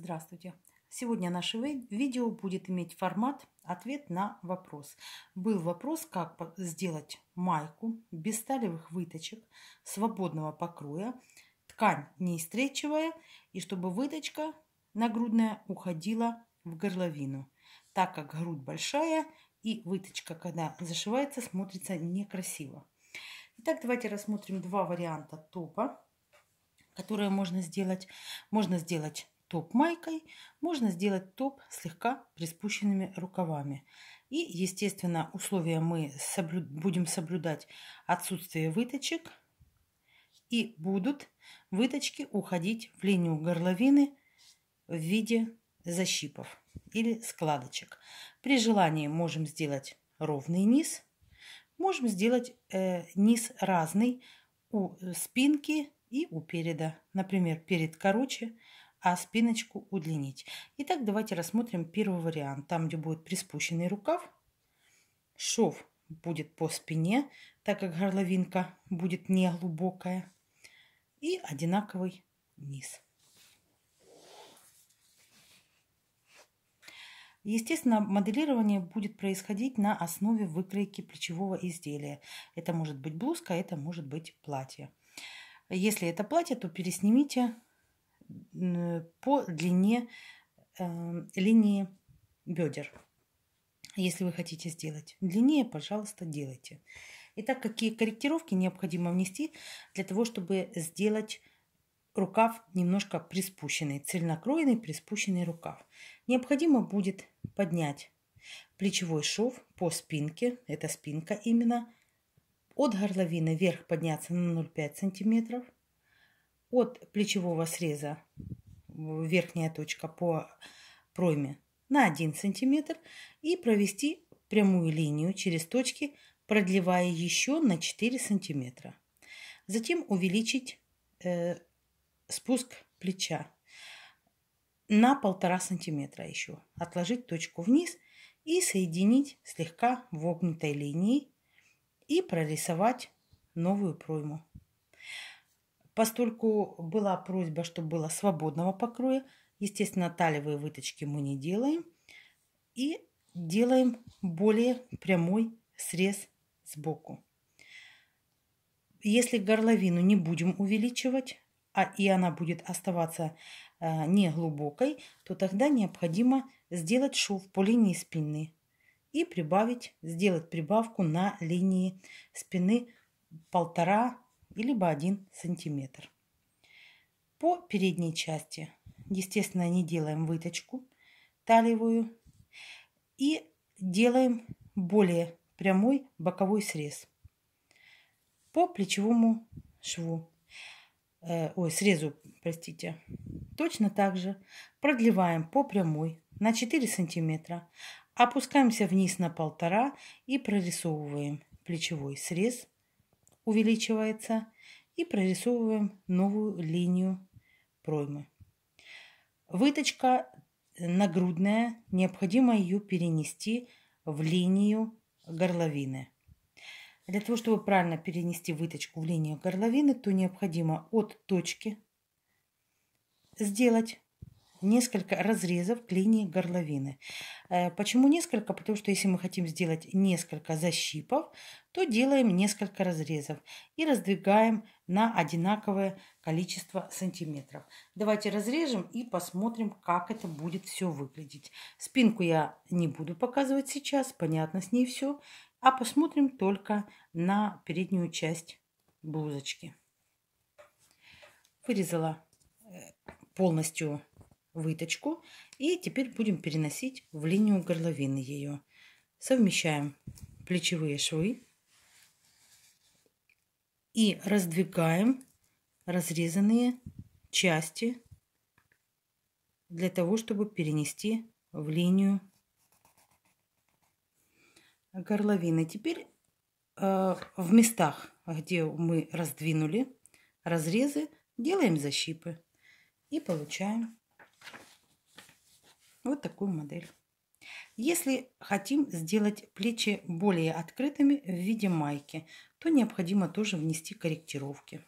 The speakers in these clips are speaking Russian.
Здравствуйте! Сегодня наше видео будет иметь формат «Ответ на вопрос». Был вопрос, как сделать майку без сталевых выточек, свободного покроя, ткань не истречивая, и чтобы выточка нагрудная уходила в горловину, так как грудь большая и выточка, когда зашивается, смотрится некрасиво. Итак, давайте рассмотрим два варианта топа, которые можно сделать. Можно сделать топ-майкой, можно сделать топ слегка приспущенными рукавами. И, естественно, условия мы соблю... будем соблюдать отсутствие выточек. И будут выточки уходить в линию горловины в виде защипов или складочек. При желании можем сделать ровный низ. Можем сделать э, низ разный у спинки и у переда. Например, перед короче, а спиночку удлинить. Итак, давайте рассмотрим первый вариант. Там, где будет приспущенный рукав, шов будет по спине, так как горловинка будет не глубокая. И одинаковый низ. Естественно, моделирование будет происходить на основе выкройки плечевого изделия. Это может быть блузка, это может быть платье. Если это платье, то переснимите по длине э, линии бедер. Если вы хотите сделать длиннее, пожалуйста, делайте. Итак, какие корректировки необходимо внести для того, чтобы сделать рукав немножко приспущенный, цельнокроенный приспущенный рукав. Необходимо будет поднять плечевой шов по спинке, это спинка именно, от горловины вверх подняться на 0,5 сантиметров – от плечевого среза, верхняя точка по пройме, на 1 сантиметр и провести прямую линию через точки, продлевая еще на 4 сантиметра Затем увеличить э, спуск плеча на полтора сантиметра еще. Отложить точку вниз и соединить слегка вогнутой линией и прорисовать новую пройму. Поскольку была просьба, чтобы было свободного покроя. Естественно, талевые выточки мы не делаем. И делаем более прямой срез сбоку. Если горловину не будем увеличивать, а и она будет оставаться э, не глубокой, то тогда необходимо сделать шов по линии спины и прибавить, сделать прибавку на линии спины полтора либо 1 сантиметр. По передней части, естественно, не делаем выточку талиевую и делаем более прямой боковой срез по плечевому шву, э, ой, срезу, простите. Точно так же продлеваем по прямой на 4 сантиметра, опускаемся вниз на полтора и прорисовываем плечевой срез увеличивается и прорисовываем новую линию проймы. Выточка нагрудная, необходимо ее перенести в линию горловины. Для того, чтобы правильно перенести выточку в линию горловины, то необходимо от точки сделать несколько разрезов к линии горловины. Э, почему несколько? Потому что если мы хотим сделать несколько защипов, то делаем несколько разрезов и раздвигаем на одинаковое количество сантиметров. Давайте разрежем и посмотрим, как это будет все выглядеть. Спинку я не буду показывать сейчас, понятно с ней все, а посмотрим только на переднюю часть блузочки. Вырезала э, полностью выточку. И теперь будем переносить в линию горловины ее. Совмещаем плечевые швы и раздвигаем разрезанные части для того, чтобы перенести в линию горловины. Теперь э, в местах, где мы раздвинули разрезы, делаем защипы и получаем вот такую модель. Если хотим сделать плечи более открытыми в виде майки, то необходимо тоже внести корректировки.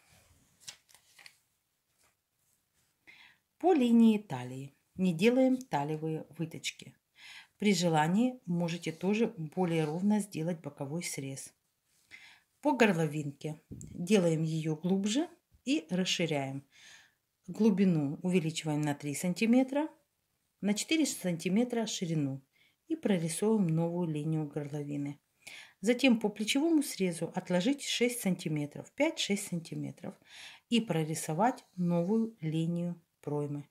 По линии талии не делаем талевые выточки. При желании можете тоже более ровно сделать боковой срез. По горловинке делаем ее глубже и расширяем. Глубину увеличиваем на 3 сантиметра на 4 сантиметра ширину и прорисуем новую линию горловины. Затем по плечевому срезу отложить 6 сантиметров, 5-6 сантиметров и прорисовать новую линию проймы.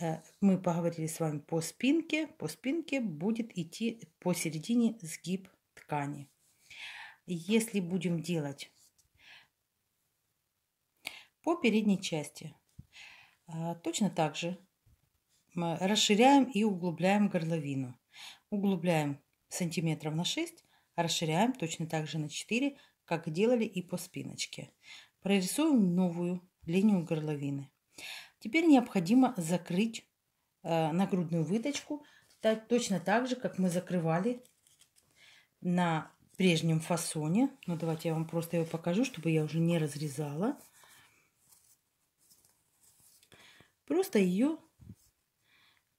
Э, мы поговорили с вами по спинке. По спинке будет идти посередине сгиб ткани. Если будем делать по передней части, э, точно так же Расширяем и углубляем горловину. Углубляем сантиметров на 6, расширяем точно так же на 4, как делали и по спиночке. Прорисуем новую линию горловины. Теперь необходимо закрыть э, нагрудную выточку так, точно так же, как мы закрывали на прежнем фасоне. Ну, давайте я вам просто ее покажу, чтобы я уже не разрезала. Просто ее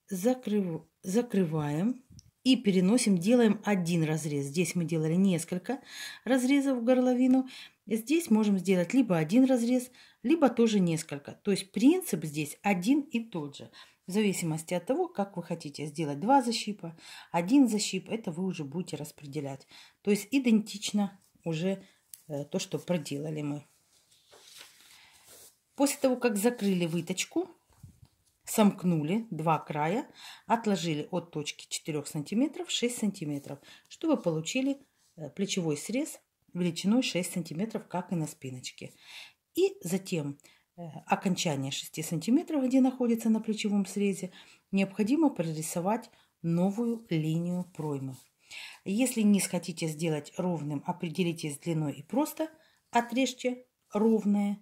закрыв... закрываем и переносим, делаем один разрез. Здесь мы делали несколько разрезов в горловину. Здесь можем сделать либо один разрез, либо тоже несколько. То есть принцип здесь один и тот же. В зависимости от того, как вы хотите сделать два защипа, один защип, это вы уже будете распределять. То есть идентично уже э, то, что проделали мы. После того, как закрыли выточку, сомкнули два края, отложили от точки 4 сантиметров 6 сантиметров, чтобы получили э, плечевой срез величиной 6 сантиметров, как и на спиночке. И затем э, окончание 6 сантиметров, где находится на плечевом срезе, необходимо прорисовать новую линию проймы. Если не хотите сделать ровным, определитесь с длиной и просто отрежьте ровное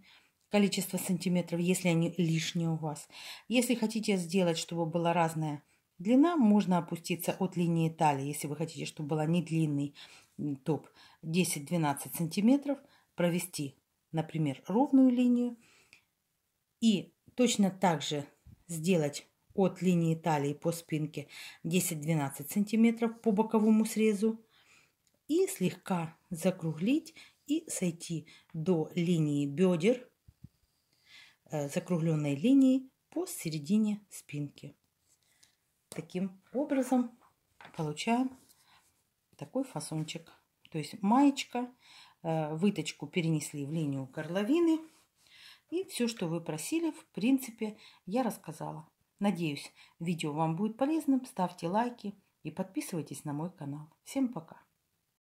количество сантиметров, если они лишние у вас. Если хотите сделать, чтобы была разная длина, можно опуститься от линии талии, если вы хотите, чтобы была не длинный топ, 10-12 сантиметров, провести, например, ровную линию и точно так же сделать от линии талии по спинке 10-12 сантиметров по боковому срезу и слегка закруглить и сойти до линии бедер Э, закругленной линии по середине спинки. Таким образом получаем такой фасончик. То есть маечка, э, выточку перенесли в линию горловины. И все, что вы просили, в принципе, я рассказала. Надеюсь, видео вам будет полезным. Ставьте лайки и подписывайтесь на мой канал. Всем пока!